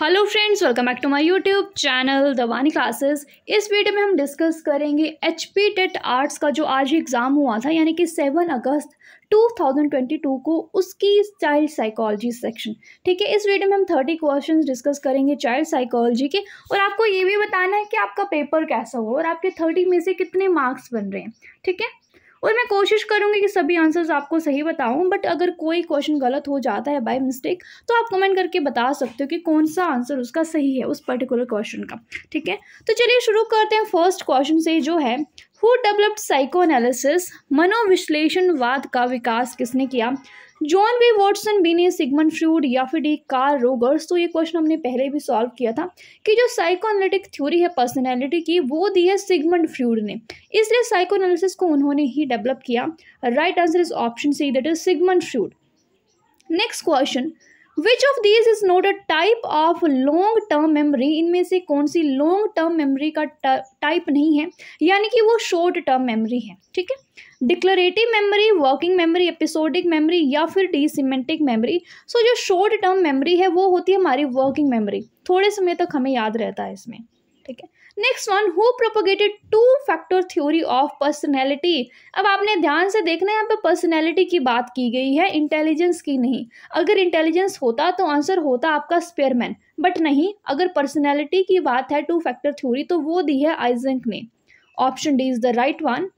Hello friends welcome back to my YouTube channel दवानी classes इस video में हम डिस्कस करेंगे एच पी टेट आर्ट्स का जो आज एग्ज़ाम हुआ था यानी कि सेवन अगस्त 2022 को उसकी चाइल्ड साइकोलॉजी सेक्शन ठीक है इस वीडियो में हम थर्टी क्वेश्चंस डिस्कस करेंगे चाइल्ड साइकोलॉजी के और आपको ये भी बताना है कि आपका पेपर कैसा हुआ और आपके थर्टी में से कितने मार्क्स बन रहे हैं ठीक है और मैं कोशिश करूँगी कि सभी आंसर्स आपको सही बताऊँ बट अगर कोई क्वेश्चन गलत हो जाता है बाय मिस्टेक तो आप कमेंट करके बता सकते हो कि कौन सा आंसर उसका सही है उस पर्टिकुलर क्वेश्चन का ठीक है तो चलिए शुरू करते हैं फर्स्ट क्वेश्चन से जो है हु डेवलप्ड साइको एनालिसिस मनोविश्लेषणवाद का विकास किसने किया John B Watson Binet Sigmund Freud या फिर डी कार रोगर्स तो ये क्वेश्चन हमने पहले भी सॉल्व किया था कि जो साइकोनलिटिक थ्योरी है पर्सनैलिटी की वो दी है सिगमन फ्रूड ने इसलिए साइकोनालिसिस को उन्होंने ही डेवलप किया right answer is option C that is Sigmund Freud next question which of these is not a type of long term memory इनमें से कौन सी लॉन्ग टर्म मेमोरी का टाइप नहीं है यानी कि वो शॉर्ट टर्म मेमोरी है ठीक है declarative memory working memory episodic memory या फिर डी सीमेंटिक मेमोरी सो जो शॉर्ट टर्म मेमोरी है वो होती है हमारी वर्किंग मेमोरी थोड़े समय तक हमें याद रहता है इसमें ठीक है next one who propagated two factor theory of personality अब आपने ध्यान से देखना है यहाँ पर पर्सनैलिटी की बात की गई है इंटेलिजेंस की नहीं अगर इंटेलिजेंस होता तो आंसर होता आपका स्पेयरमैन बट नहीं अगर पर्सनैलिटी की बात है टू फैक्टर थ्योरी तो वो दी है आइजेंक ने option D is the right one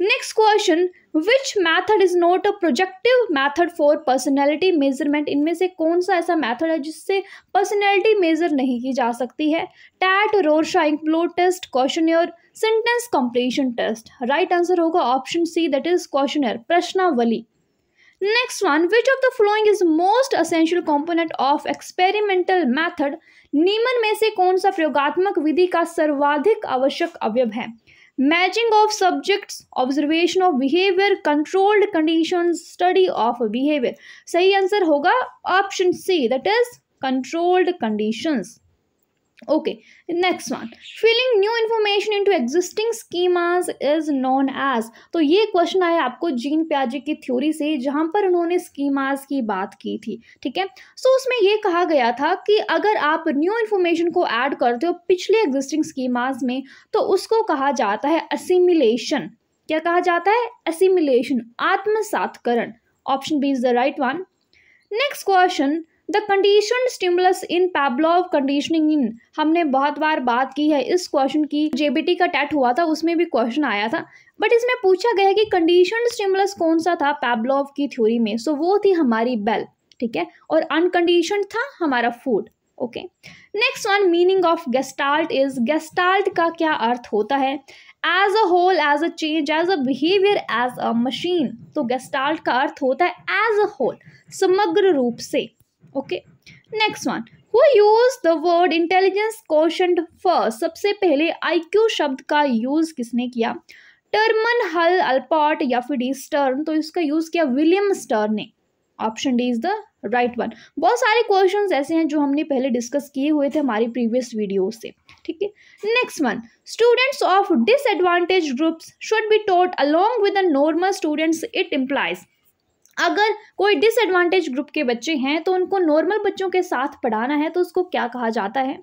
next question which method is not a projective method for personality measurement इनमें से कौन सा ऐसा मैथड है जिससे पर्सनैलिटी मेजर नहीं की जा सकती है TAT Rorschach inkblot test questionnaire sentence completion test right answer होगा option C that is question प्रश्नावली next one which of the following is most essential component of experimental method नीमन में से कौन सा प्रयोगात्मक विधि का सर्वाधिक आवश्यक अवयव है matching of subjects observation of behaviour controlled condition study of behaviour सही आंसर होगा option C that is controlled conditions okay next one filling new information into existing schemas is known as तो ये क्वेश्चन आया आपको gene प्याजे की theory से जहाँ पर उन्होंने स्कीमाज की बात की थी ठीक है सो so, उसमें ये कहा गया था कि अगर आप न्यू इन्फॉर्मेशन को ऐड करते हो पिछले एग्जिस्टिंग स्कीमाज में तो उसको कहा जाता है असिमिलेशन क्या कहा जाता है असिमिलेशन आत्मसातकरण option B is the right one next question the condition stimulus in of conditioning इन हमने बहुत बार बात की है इस क्वेश्चन की जेबीटी का टेट हुआ था उसमें भी क्वेश्चन आया था बट इसमें पूछा गया कि कंडीशन स्टिमुलस कौन सा था पैबलॉव की थ्योरी में सो so, वो थी हमारी बेल ठीक है और अनकंडीशन था हमारा food okay next one meaning of Gestalt is Gestalt का क्या अर्थ होता है as a whole as a change as a behaviour as a machine तो गेस्टाल्ट का अर्थ होता है एज अ होल समग्र रूप से okay next one who use the word intelligence question first सबसे पहले आईक्यू शब्द का यूज किसने किया टर्मन हल अल्पॉट या फिर डी स्टर्न तो इसका यूज किया विलियम स्टर्न ने option D is the right one बहुत सारे क्वेश्चन ऐसे हैं जो हमने पहले डिस्कस किए हुए थे हमारी प्रीवियस वीडियो से ठीक है next one students of disadvantage groups should be taught along with the normal students it implies अगर कोई डिसएडवांटेज ग्रुप के बच्चे हैं तो उनको नॉर्मल बच्चों के साथ पढ़ाना है तो उसको क्या कहा जाता है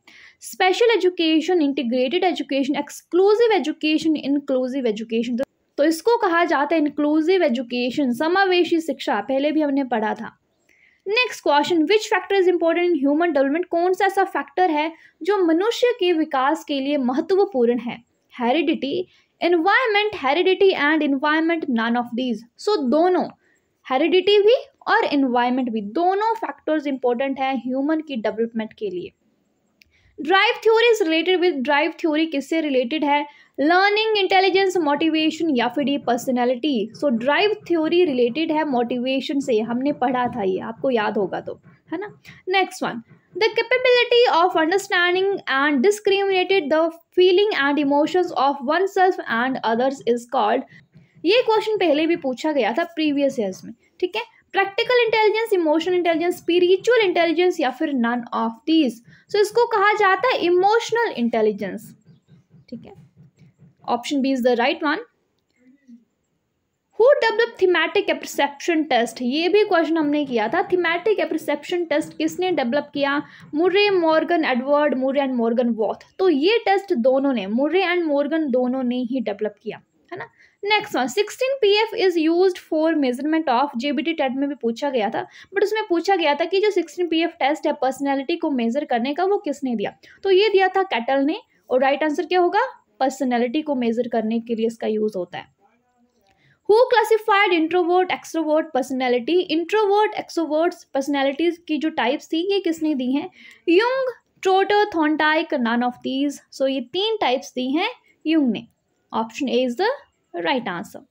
special education integrated education exclusive education inclusive education तो इसको कहा जाता है इंक्लूसिव एजुकेशन समावेशी शिक्षा पहले भी हमने पढ़ा था next question which factor is important in human development कौन सा ऐसा फैक्टर है जो मनुष्य के विकास के लिए महत्वपूर्ण है heredity environment heredity and environment none of these so दोनों हेरिडिटी भी और इन्वायरमेंट भी दोनों फैक्टर्स इंपॉर्टेंट हैं ह्यूमन की डेवलपमेंट के लिए drive theory is related with drive theory किससे रिलेटेड है लर्निंग इंटेलिजेंस मोटिवेशन या फिर ये personality so drive theory related है मोटिवेशन से हमने पढ़ा था ये आपको याद होगा तो है ना next one the capability of understanding and discriminated the feeling and emotions of oneself and others is called ये क्वेश्चन पहले भी पूछा गया था प्रीवियस ईयर्स में ठीक है practical intelligence emotional intelligence spiritual intelligence या फिर नन ऑफ दीज सो इसको कहा जाता है इमोशनल इंटेलिजेंस ठीक है option B is the right one who develop thematic apperception test ये भी क्वेश्चन हमने किया था थीमेटिक एप्रिसेप्शन टेस्ट किसने डेवलप किया Murray Morgan Edward Murray and Morgan both तो ये टेस्ट दोनों ने मुर्रे एंड मॉर्गन दोनों ने ही डेवलप किया है ना next one sixteen P F is use for measurement of J B T TET में भी पूछा गया था बट उसमें पूछा गया था कि जो सिक्सटीन पी एफ टेस्ट है पर्सनैलिटी को मेजर करने का वो किसने दिया तो ये दिया था कैटल ने और राइट right आंसर क्या होगा पर्सनैलिटी को मेजर करने के लिए इसका यूज़ होता है who classified introvert extrovert personality introvert extroverts personalities की जो टाइप्स थी ये किसने दी हैं Jung Trotter Thorndike none of these so ये तीन टाइप्स दी हैं यंग ने Option A is the right answer.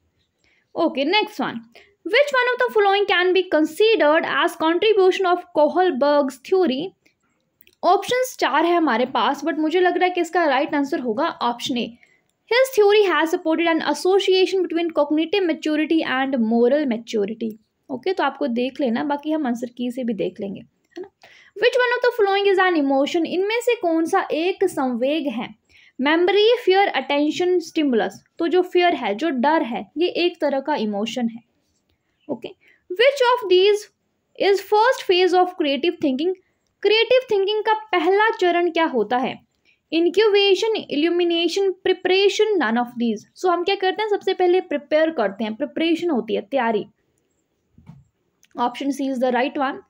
Okay, next one. Which one of the following can be considered as contribution of Kohlberg's theory? Options चार है हमारे पास but मुझे लग रहा है कि इसका राइट right आंसर होगा option A His theory has supported an association between cognitive maturity and moral maturity. Okay okay, तो आपको देख लेना बाकी हम आंसर की से भी देख लेंगे है ना which one of the following is an emotion इनमें से कौन सा एक संवेग है मेमोरी फियर अटेंशन स्टिमुलस तो जो फियर है जो डर है ये एक तरह का इमोशन है okay which of these is first phase of creative thinking creative thinking का पहला चरण क्या होता है incubation illumination preparation none of these so हम क्या करते हैं सबसे पहले प्रिपेयर करते हैं प्रिपरेशन होती है तैयारी option C is the right one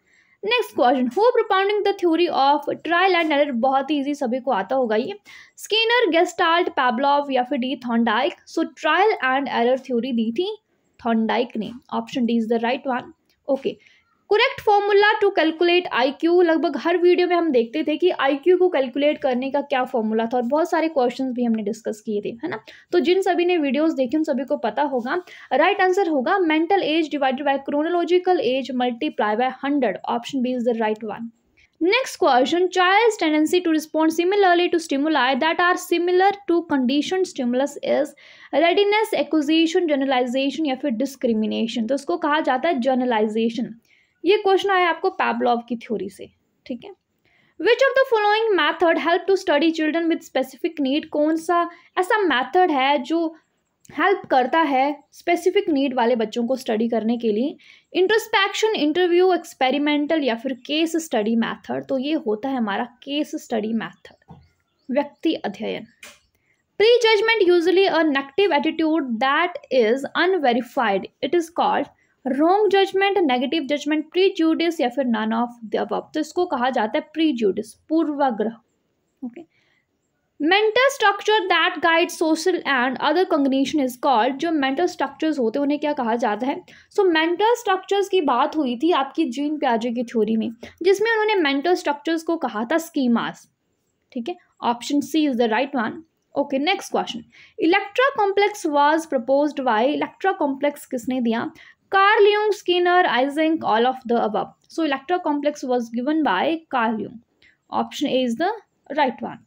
next question who propounding the theory of trial and error बहुत ही ईजी सभी को आता होगा ये स्कीनर गेस्टाल्ट पैबलॉव या फिर D Thorndike so trial and error theory दी थी थॉन्डाइक ने option D is the right one okay correct formula to calculate IQ लगभग हर वीडियो में हम देखते थे कि आईक्यू को कैलकुलेट करने का क्या फॉर्मूला था और बहुत सारे क्वेश्चन भी हमने डिस्कस किए थे है ना तो जिन सभी ने वीडियोस देखी उन सभी को पता होगा राइट right आंसर होगा mental age divided by chronological age multiply by hundred option B is the right one next question child tendency to respond similarly to stimuli that are similar to condition stimulus is readiness acquisition generalization या फिर discrimination तो उसको कहा जाता है journalisation ये question आया आपको पैबलॉव की थ्योरी से ठीक है which of the following method help to study children with specific need कौन सा ऐसा मैथड है जो हेल्प करता है स्पेसिफिक नीड वाले बच्चों को स्टडी करने के लिए इंट्रोस्पेक्शन इंटरव्यू एक्सपेरिमेंटल या फिर केस स्टडी मैथड तो ये होता है हमारा केस स्टडी मैथड व्यक्ति अध्ययन prejudgment usually a negative attitude that is unverified it is called wrong judgment negative judgment prejudice या फिर नन ऑफ दब तो इसको कहा जाता है प्री जूडिस पूर्वाग्रह okay mental structure that guide social and other cognition is called जो मेंटल स्ट्रक्चर्स होते हैं उन्हें क्या कहा जाता है सो मेंटल स्ट्रक्चर्स की बात हुई थी आपकी जीन प्याजे की थ्योरी में जिसमें उन्होंने मेंटल स्ट्रक्चर्स को कहा था स्कीमास ठीक है option C is the right one okay next question Electra complex was proposed by Electra complex किसने दिया Carl Jung, Skinner, Isaac, all of the above. So electro complex was given by Carl Jung. Option A is the right one.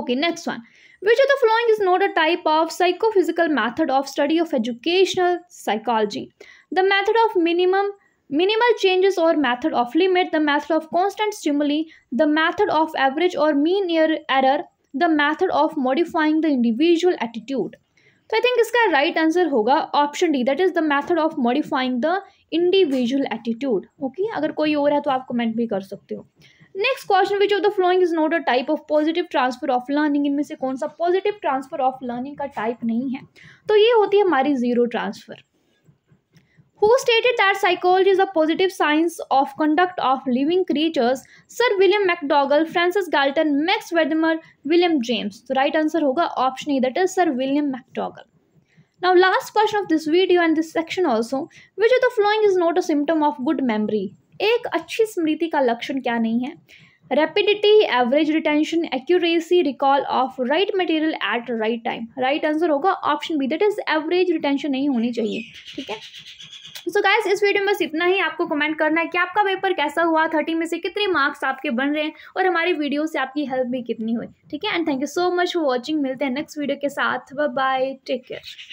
Okay, next one. Which of the following is not a type of psychophysical method of study of educational psychology? The method of minimum minimal changes or method of limit, the method of constant stimuli, the method of average or mean error, the method of modifying the individual attitude. तो I think इसका right right answer होगा option D that is the method of modifying the individual attitude okay अगर कोई और है तो आप comment भी कर सकते हो next question which of the following is not a type of positive transfer of learning इनमें से कौन सा पॉजिटिव ट्रांसफर ऑफ लर्निंग का टाइप नहीं है तो ये होती है हमारी zero transfer who stated that psychology is a positive science of conduct of living creatures sir william McDougall, francis galton max Valdemar, william james the right answer hoga option a that is sir william McDougall. now last question of this video and this section also which of the following is not a symptom of good memory एक अच्छी स्मृति का लक्षण क्या नहीं है Rapidity, average retention, accuracy, recall of right material at right time. Right answer होगा option B that is average retention नहीं होनी चाहिए ठीक है सो so इस वीडियो में बस इतना ही आपको कमेंट करना है कि आपका पेपर कैसा हुआ थर्टी में से कितने मार्क्स आपके बन रहे हैं और हमारी वीडियो से आपकी हेल्प भी कितनी हुई ठीक है and thank you so much for watching मिलते हैं नेक्स्ट वीडियो के साथ बाय टेक केयर